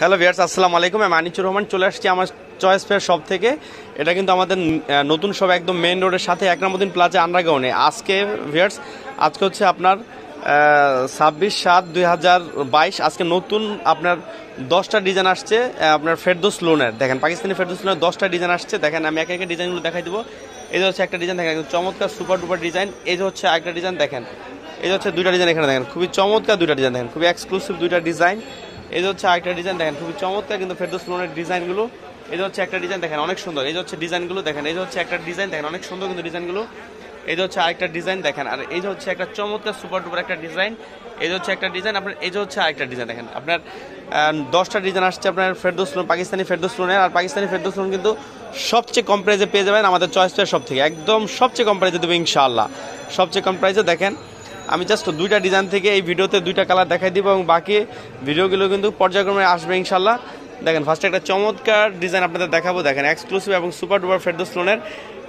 hello viewers আসসালামু আলাইকুম আমি আনিচুর রহমান চলে আসছি আমার চয়েস ফেয়ার শপ থেকে এটা কিন্তু আমাদের নতুন সব একদম মেন রোডের সাথে এক নম্বর দিন প্লাজা আন্ডারগ্রাউন্ডে আজকে ভিয়ার্স আজকে হচ্ছে আপনার ছাব্বিশ সাত দুই হাজার বাইশ আজকে নতুন আপনার দশটা ডিজাইন আসছে আপনার ফেরদোস লোনের দেখেন পাকিস্তানি ফেরদোস লোনের দশটা ডিজাইন আসছে দেখেন আমি একে একে ডিজাইনগুলো দেখাই দেবো এই যে হচ্ছে একটা ডিজাইন দেখেন চমৎকার সুপার ডুপার ডিজাইন এই যে হচ্ছে একটা ডিজাইন দেখেন এই যে হচ্ছে দুইটা ডিজাইন এখানে দেখেন খুবই চমৎকার দুইটা ডিজাইন দেখেন খুবই এক্সক্লুসিভ দুইটা ডিজাইন এই হচ্ছে আরেকটা ডিজাইন দেখেন খুবই চমৎকার কিন্তু ফেরদোস লোনের ডিজাইনগুলো এই হচ্ছে একটা ডিজাইন দেখেন অনেক সুন্দর এই হচ্ছে ডিজাইনগুলো দেখেন এই হচ্ছে একটা ডিজাইন দেখেন অনেক সুন্দর কিন্তু ডিজাইনগুলো এই হচ্ছে আরেকটা ডিজাইন দেখেন আর এই হচ্ছে একটা চমৎকার সুপার ডুপার একটা ডিজাইন এই হচ্ছে একটা ডিজাইন আপনার এই হচ্ছে আরেকটা ডিজাইন দেখেন আপনার দশটা ডিজাইন আসছে আপনার ফেরদোস লোন পাকিস্তানি ফেরদোস লোনের আর পাকিস্তানি ফেরদোস লোন কিন্তু সবচেয়ে কম প্রাইজে পেয়ে যাবেন আমাদের চয়েস সব থেকে একদম সবচেয়ে কম প্রাইজে দেবে ইনশাআল্লাহ সবচেয়ে কম প্রাইজে দেখেন আমি জাস্ট দুইটা ডিজাইন থেকে এই ভিডিওতে দুইটা কালার দেখাই দিব এবং বাকি ভিডিওগুলো কিন্তু পর্যায়ক্রমে আসবে ইনশাল্লাহ দেখেন ফার্স্টে একটা চমৎকার ডিজাইন আপনাদের দেখাবো দেখেন এক্সক্লুসিভ এবং সুপার ডুপার ফেরদোস লোনের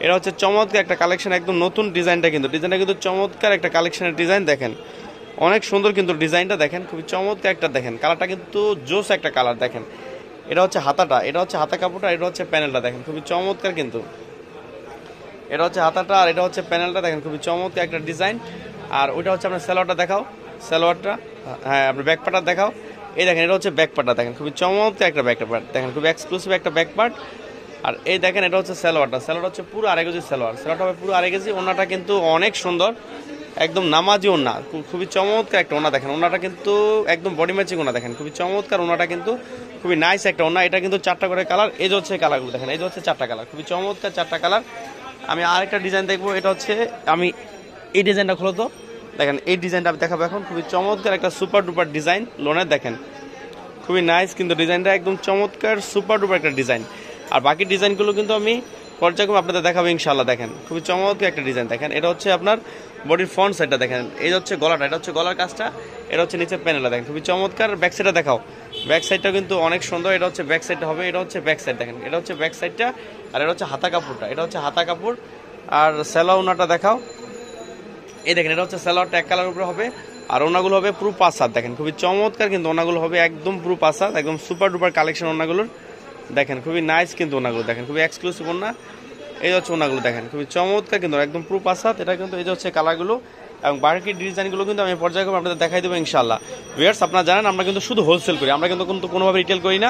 এটা হচ্ছে চমৎকার একটা কালেকশন একদম নতুন ডিজাইনটা কিন্তু ডিজাইনটা কিন্তু চমৎকার একটা কালেকশনের ডিজাইন দেখেন অনেক সুন্দর কিন্তু ডিজাইনটা দেখেন খুবই চমৎকার একটা দেখেন কালারটা কিন্তু জোস একটা কালার দেখেন এটা হচ্ছে হাতাটা এটা হচ্ছে হাতা কাপড়টা এটা হচ্ছে প্যানেলটা দেখেন খুবই চমৎকার কিন্তু এটা হচ্ছে হাতাটা আর এটা হচ্ছে প্যানেলটা দেখেন খুবই চমৎকার একটা ডিজাইন আর ওইটা হচ্ছে আপনার স্যালোয়ারটা দেখাও স্যালোয়ারটা হ্যাঁ আপনার ব্যাকপার্টটা দেখাও এই দেখেন এটা হচ্ছে ব্যাকপার্টটা দেখেন খুবই চমৎকার একটা ব্যাকপার্ট দেখেন খুবই এক্সক্লুসিভ একটা ব্যাকপার্ট আর এই দেখেন এটা হচ্ছে স্যালোয়ারটা স্যালোয়ার হচ্ছে পুরো আড়াই কেজি স্যালোয়ার স্যালোয়ারটা পুরো আরে কেজি ওনাটা কিন্তু অনেক সুন্দর একদম নামাজি ওনা খুবই চমৎকার একটা ওনা দেখেন ওনাটা কিন্তু একদম বডি ম্যাচিং ওনা দেখেন খুবই চমৎকার ওনাটা কিন্তু খুবই নাইস একটা ওনা এটা কিন্তু চারটা করে কালার এই যে হচ্ছে কালারগুলো দেখেন এই যে হচ্ছে চারটা কালার খুবই চমৎকার চারটা কালার আমি আরেকটা ডিজাইন দেখবো এটা হচ্ছে আমি এই ডিজাইনটা খোলো তো দেখেন এই ডিজাইনটা আমি দেখাবো এখন খুবই চমৎকার একটা সুপার ডুপার ডিজাইন লোনের দেখেন খুবই নাইস কিন্তু ডিজাইনটা একদম চমৎকার সুপার ডুপার একটা ডিজাইন আর বাকি ডিজাইনগুলো কিন্তু আমি পর্যায়ক্রমে আপনাদের দেখাবো ইনশাল্লাহ দেখেন খুবই চমৎকার একটা ডিজাইন দেখেন এটা হচ্ছে আপনার বডির ফ্রন্ট সাইডটা দেখেন এই হচ্ছে গলাটা এটা হচ্ছে গলার কাজটা এটা হচ্ছে নিচের প্যানেলটা দেখেন খুবই চমৎকার ব্যাক সাইডটা দেখাও ব্যাক সাইডটা কিন্তু অনেক সুন্দর এটা হচ্ছে ব্যাক সাইডটা হবে এটা হচ্ছে ব্যাক সাইড দেখেন এটা হচ্ছে ব্যাক সাইডটা আর এটা হচ্ছে হাতা কাপড়টা এটা হচ্ছে হাতা কাপড় আর স্যালাউনাটা দেখাও এই দেখেন এটা হচ্ছে স্যালোয়ারটা ট্যাক কালার উপরে হবে আর ওনাগুলো হবে পুরো পাঁচ দেখেন খুবই চমৎকার কিন্তু ওনাগুলো হবে একদম পুরো পাঁচ একদম সুপার ডুপার কালেকশন ওনাগুলোর দেখেন খুবই নাইস কিন্তু ওনাগুলো দেখেন খুবই এক্সক্লুসিভ ওনা এই হচ্ছে ওনাগুলো দেখেন খুবই চমৎকার কিন্তু একদম পুরো পাঁচ এটা কিন্তু এই যে হচ্ছে কালারগুলো এবং বার্কেট ডিজাইনগুলো কিন্তু আমি পর্যায়ক্রমে আপনাদের দেখাই দেবো ইনশাল্লাহ ওয়েয়ার্স আপনারা জানেন আমরা কিন্তু শুধু হোলসেল করি আমরা কিন্তু কিন্তু কোনোভাবে রিটেল করি না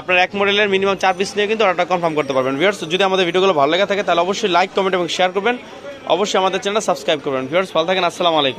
আপনার এক মডেলের মিনিমাম চার পিস নিয়ে কিন্তু অর্ডারটা কনফার্ম করতে পারবেন ভিয়ার্স যদি আমাদের ভিডিওগুলো ভালো লেগে থাকে তাহলে অবশ্যই লাইক কমেন্ট এবং শেয়ার করবেন অবশ্যই আমাদের চ্যানেলটা সাবস্ক্রাইব করবেন ভিউয়ার্স ভালো থাকেন আসসালামু আলাইকুম